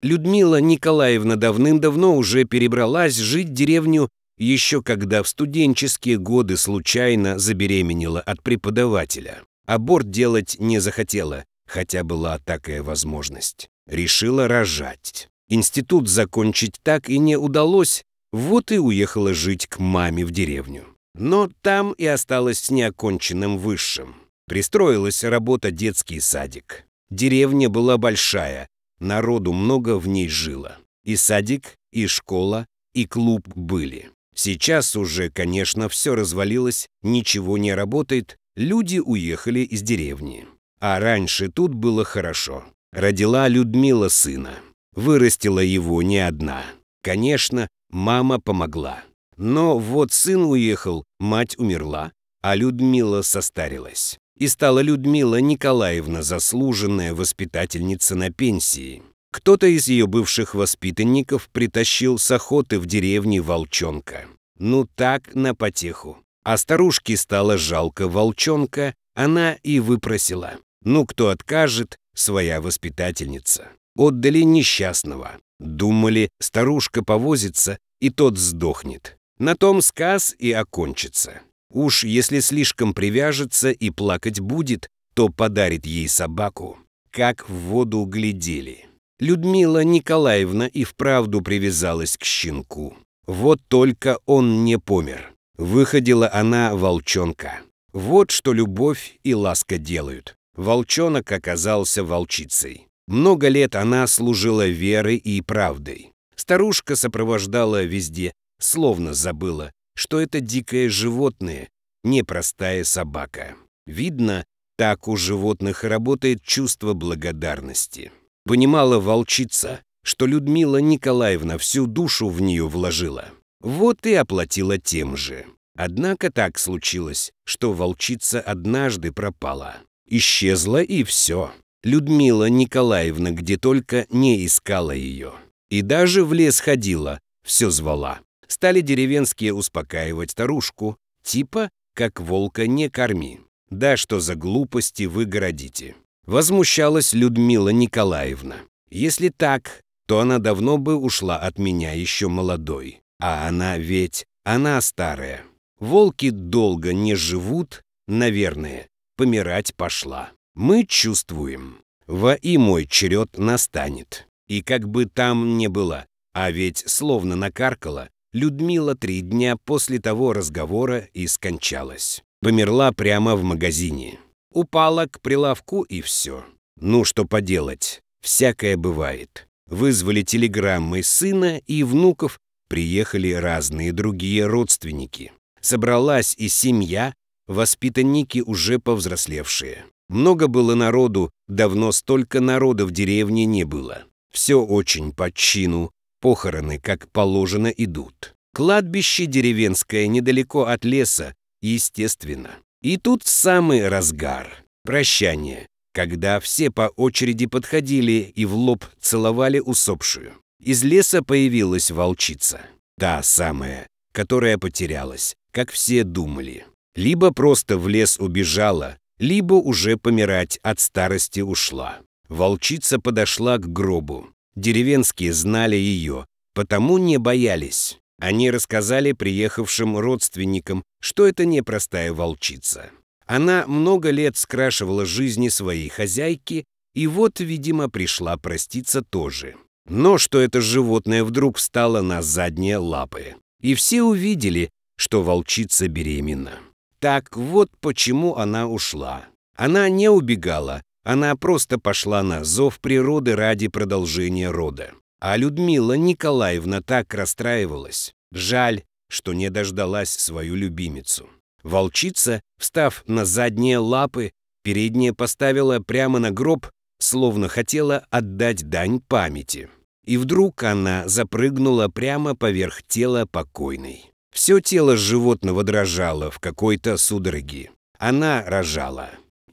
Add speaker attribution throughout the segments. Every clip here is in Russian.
Speaker 1: Людмила Николаевна давным-давно уже перебралась жить в деревню, еще когда в студенческие годы случайно забеременела от преподавателя. Аборт делать не захотела, хотя была такая возможность. Решила рожать. Институт закончить так и не удалось, вот и уехала жить к маме в деревню. Но там и осталась с неоконченным высшим. Пристроилась работа детский садик. Деревня была большая, Народу много в ней жило. И садик, и школа, и клуб были. Сейчас уже, конечно, все развалилось, ничего не работает, люди уехали из деревни. А раньше тут было хорошо. Родила Людмила сына. Вырастила его не одна. Конечно, мама помогла. Но вот сын уехал, мать умерла, а Людмила состарилась и стала Людмила Николаевна, заслуженная воспитательница на пенсии. Кто-то из ее бывших воспитанников притащил с охоты в деревне волчонка. Ну так, на потеху. А старушке стало жалко волчонка, она и выпросила. Ну кто откажет, своя воспитательница. Отдали несчастного. Думали, старушка повозится, и тот сдохнет. На том сказ и окончится. Уж если слишком привяжется и плакать будет, то подарит ей собаку. Как в воду глядели. Людмила Николаевна и вправду привязалась к щенку. Вот только он не помер. Выходила она волчонка. Вот что любовь и ласка делают. Волчонок оказался волчицей. Много лет она служила верой и правдой. Старушка сопровождала везде, словно забыла, что это дикое животное, непростая собака. Видно, так у животных работает чувство благодарности. Понимала волчица, что Людмила Николаевна всю душу в нее вложила. Вот и оплатила тем же. Однако так случилось, что волчица однажды пропала. Исчезла и все. Людмила Николаевна где только не искала ее. И даже в лес ходила, все звала стали деревенские успокаивать старушку, типа «как волка не корми». Да что за глупости вы городите. Возмущалась Людмила Николаевна. Если так, то она давно бы ушла от меня еще молодой. А она ведь, она старая. Волки долго не живут, наверное, помирать пошла. Мы чувствуем. Во и мой черед настанет. И как бы там не было, а ведь словно накаркала, Людмила три дня после того разговора и скончалась. Померла прямо в магазине. Упала к прилавку и все. Ну что поделать, всякое бывает. Вызвали телеграммы сына и внуков, приехали разные другие родственники. Собралась и семья, воспитанники уже повзрослевшие. Много было народу, давно столько народа в деревне не было. Все очень по чину, Похороны, как положено, идут. Кладбище деревенское недалеко от леса, естественно. И тут самый разгар. Прощание, когда все по очереди подходили и в лоб целовали усопшую. Из леса появилась волчица. Та самая, которая потерялась, как все думали. Либо просто в лес убежала, либо уже помирать от старости ушла. Волчица подошла к гробу. Деревенские знали ее, потому не боялись. Они рассказали приехавшим родственникам, что это непростая волчица. Она много лет скрашивала жизни своей хозяйки, и вот, видимо, пришла проститься тоже. Но что это животное вдруг встало на задние лапы. И все увидели, что волчица беременна. Так вот почему она ушла. Она не убегала, она просто пошла на зов природы ради продолжения рода. А Людмила Николаевна так расстраивалась. Жаль, что не дождалась свою любимицу. Волчица, встав на задние лапы, передние поставила прямо на гроб, словно хотела отдать дань памяти. И вдруг она запрыгнула прямо поверх тела покойной. Все тело животного дрожало в какой-то судороге. Она рожала.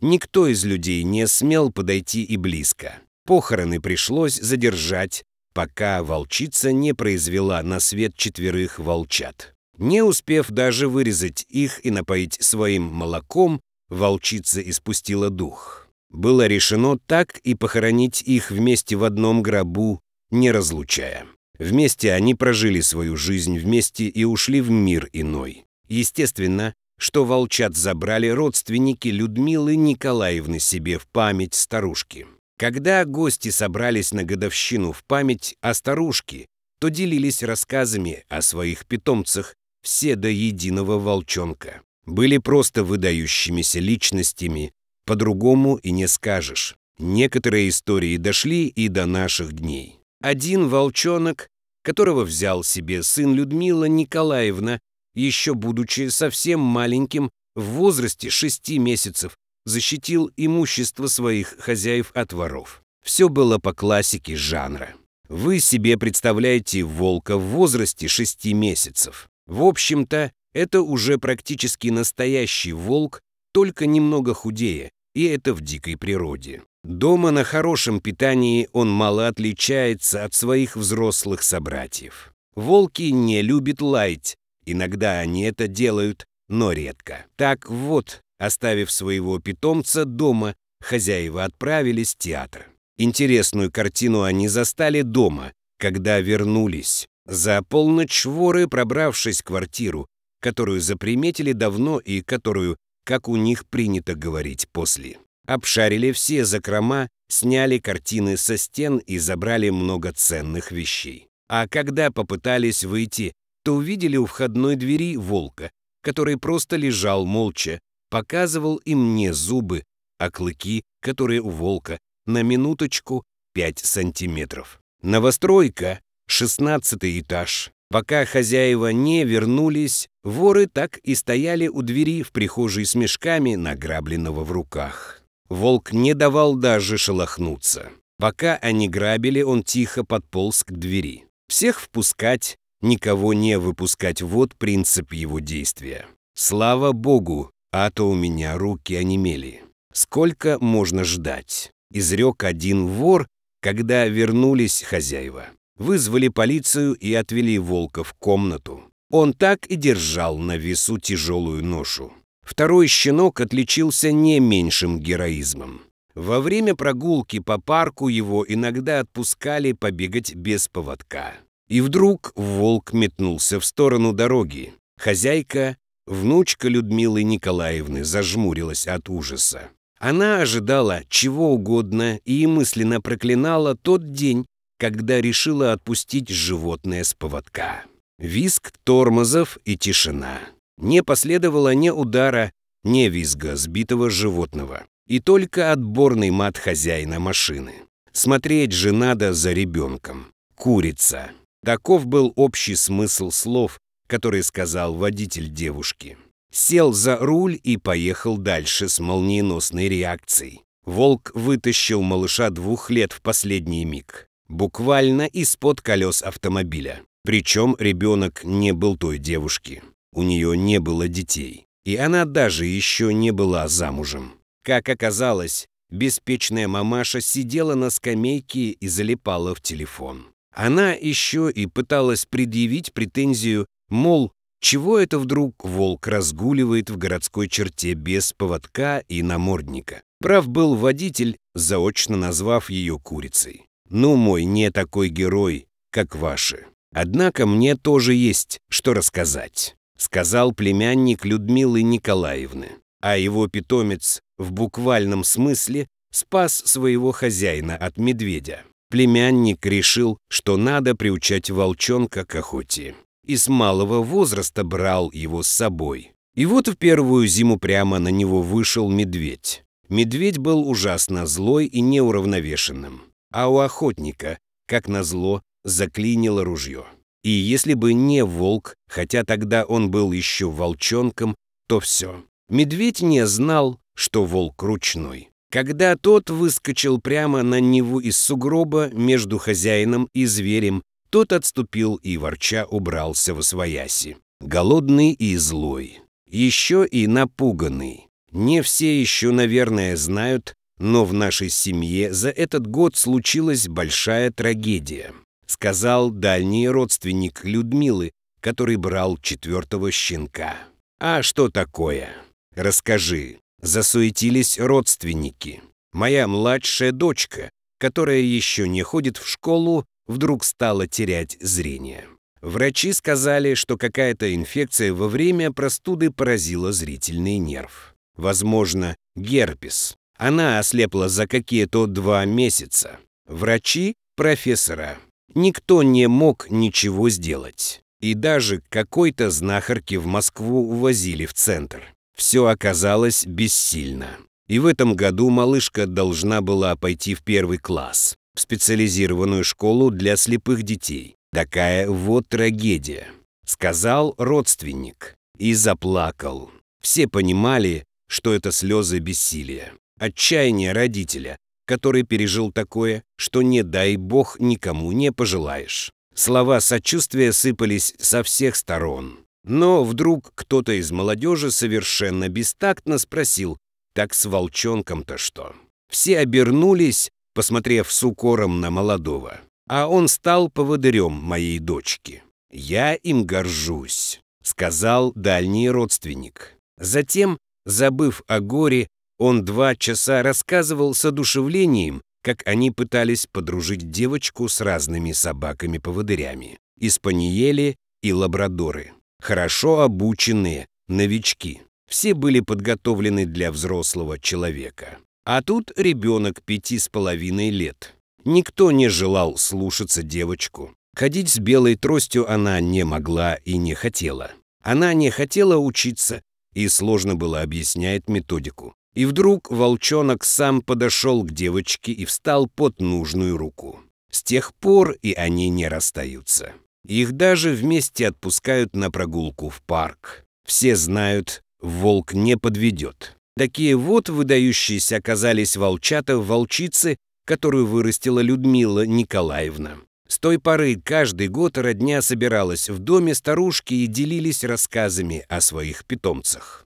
Speaker 1: Никто из людей не смел подойти и близко. Похороны пришлось задержать, пока волчица не произвела на свет четверых волчат. Не успев даже вырезать их и напоить своим молоком, волчица испустила дух. Было решено так и похоронить их вместе в одном гробу, не разлучая. Вместе они прожили свою жизнь, вместе и ушли в мир иной. Естественно, что волчат забрали родственники Людмилы Николаевны себе в память старушки. Когда гости собрались на годовщину в память о старушке, то делились рассказами о своих питомцах все до единого волчонка. Были просто выдающимися личностями, по-другому и не скажешь. Некоторые истории дошли и до наших дней. Один волчонок, которого взял себе сын Людмила Николаевна, еще будучи совсем маленьким, в возрасте шести месяцев, защитил имущество своих хозяев от воров. Все было по классике жанра. Вы себе представляете волка в возрасте шести месяцев. В общем-то, это уже практически настоящий волк, только немного худее, и это в дикой природе. Дома на хорошем питании он мало отличается от своих взрослых собратьев. Волки не любят лаять, Иногда они это делают, но редко. Так вот, оставив своего питомца дома, хозяева отправились в театр. Интересную картину они застали дома, когда вернулись. За полночь воры, пробравшись в квартиру, которую заприметили давно и которую, как у них принято говорить после, обшарили все закрома, сняли картины со стен и забрали много ценных вещей. А когда попытались выйти, то увидели у входной двери волка, который просто лежал молча, показывал им мне зубы, а клыки, которые у волка, на минуточку 5 сантиметров. Новостройка, 16 этаж. Пока хозяева не вернулись, воры так и стояли у двери в прихожей с мешками, награбленного в руках. Волк не давал даже шелохнуться. Пока они грабили, он тихо подполз к двери. Всех впускать никого не выпускать – вот принцип его действия. Слава богу, а то у меня руки онемели. Сколько можно ждать? Изрек один вор, когда вернулись хозяева. Вызвали полицию и отвели волка в комнату. Он так и держал на весу тяжелую ношу. Второй щенок отличился не меньшим героизмом. Во время прогулки по парку его иногда отпускали побегать без поводка. И вдруг волк метнулся в сторону дороги. Хозяйка, внучка Людмилы Николаевны, зажмурилась от ужаса. Она ожидала чего угодно и мысленно проклинала тот день, когда решила отпустить животное с поводка. Визг тормозов и тишина. Не последовало ни удара, ни визга сбитого животного. И только отборный мат хозяина машины. Смотреть же надо за ребенком. Курица. Таков был общий смысл слов, которые сказал водитель девушки. Сел за руль и поехал дальше с молниеносной реакцией. Волк вытащил малыша двух лет в последний миг. Буквально из-под колес автомобиля. Причем ребенок не был той девушки. У нее не было детей. И она даже еще не была замужем. Как оказалось, беспечная мамаша сидела на скамейке и залипала в телефон. Она еще и пыталась предъявить претензию, мол, чего это вдруг волк разгуливает в городской черте без поводка и намордника? Прав был водитель, заочно назвав ее курицей. «Ну, мой, не такой герой, как ваши. Однако мне тоже есть, что рассказать», — сказал племянник Людмилы Николаевны. А его питомец в буквальном смысле спас своего хозяина от медведя. Племянник решил, что надо приучать волчонка к охоте. И с малого возраста брал его с собой. И вот в первую зиму прямо на него вышел медведь. Медведь был ужасно злой и неуравновешенным. А у охотника, как назло, заклинило ружье. И если бы не волк, хотя тогда он был еще волчонком, то все. Медведь не знал, что волк ручной когда тот выскочил прямо на него из сугроба между хозяином и зверем, тот отступил и, ворча, убрался во свояси. Голодный и злой. Еще и напуганный. Не все еще, наверное, знают, но в нашей семье за этот год случилась большая трагедия. Сказал дальний родственник Людмилы, который брал четвертого щенка. «А что такое? Расскажи, Засуетились родственники. Моя младшая дочка, которая еще не ходит в школу, вдруг стала терять зрение. Врачи сказали, что какая-то инфекция во время простуды поразила зрительный нерв. Возможно, герпес. Она ослепла за какие-то два месяца. Врачи – профессора. Никто не мог ничего сделать. И даже какой-то знахарки в Москву увозили в центр все оказалось бессильно. И в этом году малышка должна была пойти в первый класс, в специализированную школу для слепых детей. Такая вот трагедия. Сказал родственник и заплакал. Все понимали, что это слезы бессилия. Отчаяние родителя, который пережил такое, что не дай бог никому не пожелаешь. Слова сочувствия сыпались со всех сторон. Но вдруг кто-то из молодежи совершенно бестактно спросил, так с волчонком-то что? Все обернулись, посмотрев с укором на молодого, а он стал поводырем моей дочки. «Я им горжусь», — сказал дальний родственник. Затем, забыв о горе, он два часа рассказывал с одушевлением, как они пытались подружить девочку с разными собаками-поводырями — испаниели и лабрадоры хорошо обученные новички. Все были подготовлены для взрослого человека. А тут ребенок пяти с половиной лет. Никто не желал слушаться девочку. Ходить с белой тростью она не могла и не хотела. Она не хотела учиться, и сложно было объяснять методику. И вдруг волчонок сам подошел к девочке и встал под нужную руку. С тех пор и они не расстаются. Их даже вместе отпускают на прогулку в парк. Все знают, волк не подведет. Такие вот выдающиеся оказались волчата волчицы, которую вырастила Людмила Николаевна. С той поры каждый год родня собиралась в доме старушки и делились рассказами о своих питомцах.